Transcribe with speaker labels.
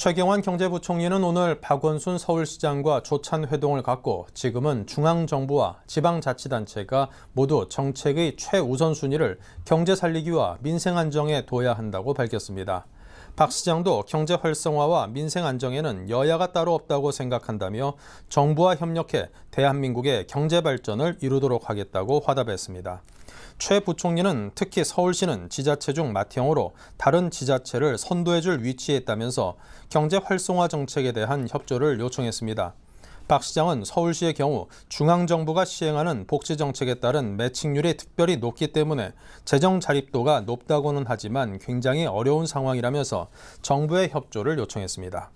Speaker 1: 최경환 경제부총리는 오늘 박원순 서울시장과 조찬 회동을 갖고 지금은 중앙정부와 지방자치단체가 모두 정책의 최우선순위를 경제 살리기와 민생 안정에 둬야 한다고 밝혔습니다. 박 시장도 경제 활성화와 민생 안정에는 여야가 따로 없다고 생각한다며 정부와 협력해 대한민국의 경제 발전을 이루도록 하겠다고 화답했습니다. 최 부총리는 특히 서울시는 지자체 중 맏형으로 다른 지자체를 선도해줄 위치에 있다면서 경제 활성화 정책에 대한 협조를 요청했습니다. 박 시장은 서울시의 경우 중앙정부가 시행하는 복지정책에 따른 매칭률이 특별히 높기 때문에 재정 자립도가 높다고는 하지만 굉장히 어려운 상황이라면서 정부의 협조를 요청했습니다.